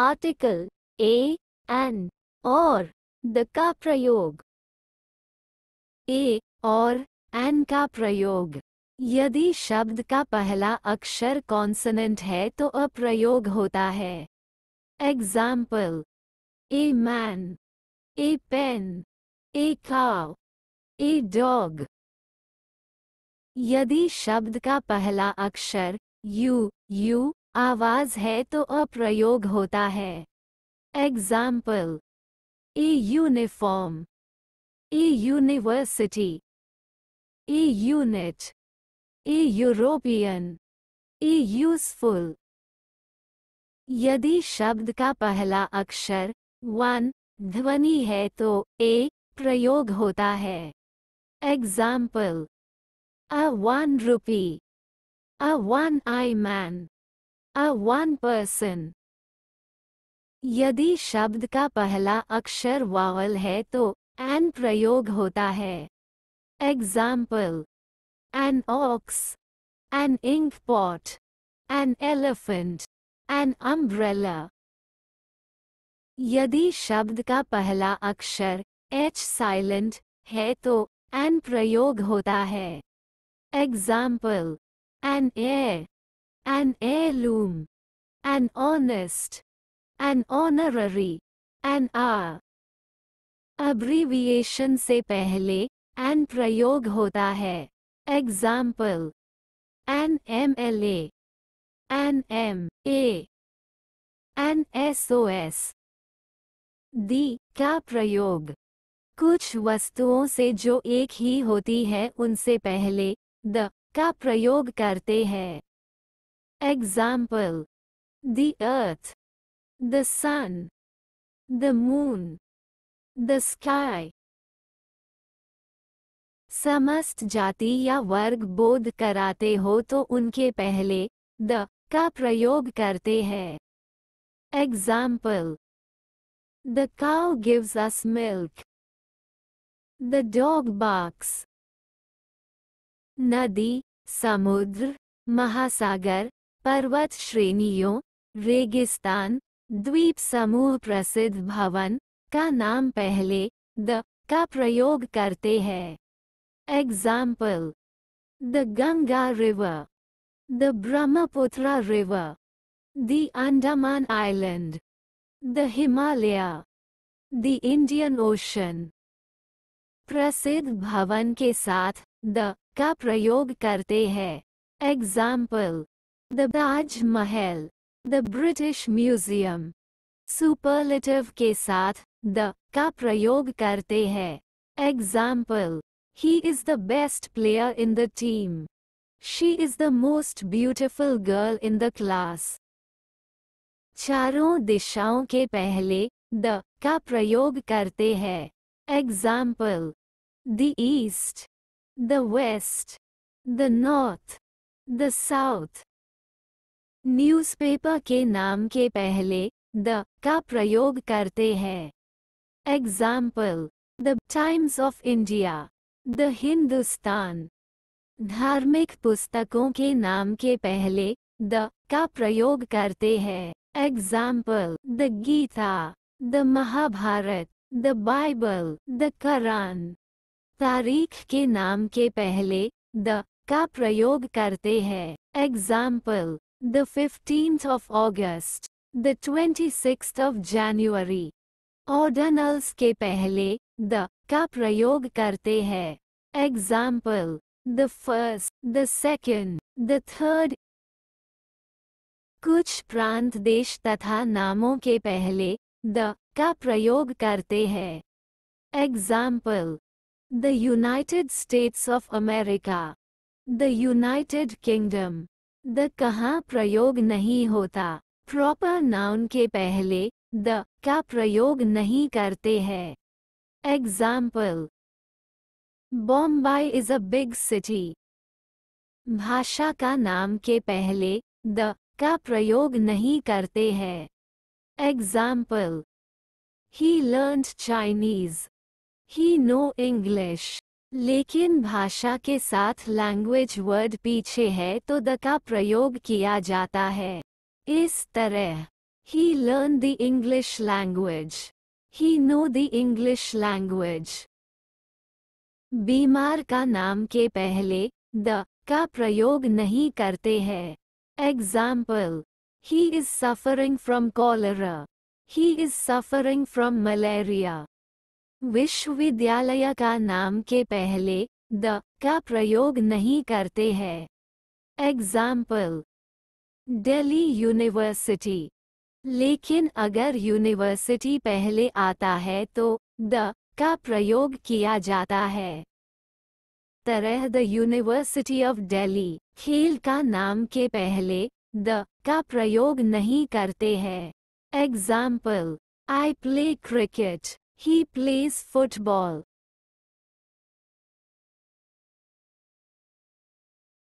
Article a an और the का प्रयोग ए और एन का प्रयोग यदि शब्द का पहला अक्षर कॉन्सनेंट है तो अप्रयोग होता है example a man a pen a cow a dog यदि शब्द का पहला अक्षर यू यू आवाज है तो अप्रयोग होता है example a uniform a university a unit a European a useful यदि शब्द का पहला अक्षर वन ध्वनि है तो ए प्रयोग होता है example a one rupee a one eye man a one person यदि शब्द का पहला अक्षर वावल है तो एन प्रयोग होता है example an ox an ink pot an elephant an umbrella यदि शब्द का पहला अक्षर एच साइलेंट है तो एन प्रयोग होता है example an air an heirloom, an honest, an honorary, an R. Abbreviation से पहले एन प्रयोग होता है example an M L MA, an M A an S S the का प्रयोग कुछ वस्तुओं से जो एक ही होती है उनसे पहले द का प्रयोग करते हैं Example The earth, the sun, the moon, the sky. समस्त जाति या वर्ग बोध कराते हो तो उनके पहले द का प्रयोग करते हैं example the cow gives us milk the dog barks नदी समुद्र महासागर पर्वत श्रेणियों रेगिस्तान द्वीप समूह प्रसिद्ध भवन का नाम पहले द का प्रयोग करते हैं example the Ganga river the Brahmaputra river the Andaman island the Himalaya the Indian Ocean प्रसिद्ध भवन के साथ द का प्रयोग करते हैं example The Taj Mahal, The British Museum. Superlative के साथ द का प्रयोग करते हैं example he is the best player in the team she is the most beautiful girl in the class चारों दिशाओं के पहले द का प्रयोग करते हैं example the east the west the north the south newspaper के नाम के पहले द का प्रयोग करते हैं example the Times of India the Hindustan धार्मिक पुस्तकों के नाम के पहले द का प्रयोग करते हैं example the Gita the Mahabharata the Bible the Quran तारीख के नाम के पहले द का प्रयोग करते हैं example the 15th of August, the 26th of January. Ordinals ke pehle, the, ka prayog karte hai. Example, the first, the second, the third. Kuch prant desh tatha namo ke pehle, the, ka prayog karte hai. Example, the United States of America, the United Kingdom. The कहाँ प्रयोग नहीं होता proper noun के पहले the का प्रयोग नहीं करते हैं example Bombay is a big city भाषा का नाम के पहले द का प्रयोग नहीं करते हैं example he learn Chinese he know English लेकिन भाषा के साथ लैंग्वेज वर्ड पीछे है तो द का प्रयोग किया जाता है इस तरह he learn the English language he know the English language बीमार का नाम के पहले द का प्रयोग नहीं करते हैं example he is suffering from cholera he is suffering from malaria विश्वविद्यालय का नाम के पहले द का प्रयोग नहीं करते हैं एग्जाम्पल दिल्ली यूनिवर्सिटी लेकिन अगर यूनिवर्सिटी पहले आता है तो द का प्रयोग किया जाता है तरह द यूनिवर्सिटी ऑफ दिल्ली खेल का नाम के पहले द का प्रयोग नहीं करते हैं example I play cricket He plays football.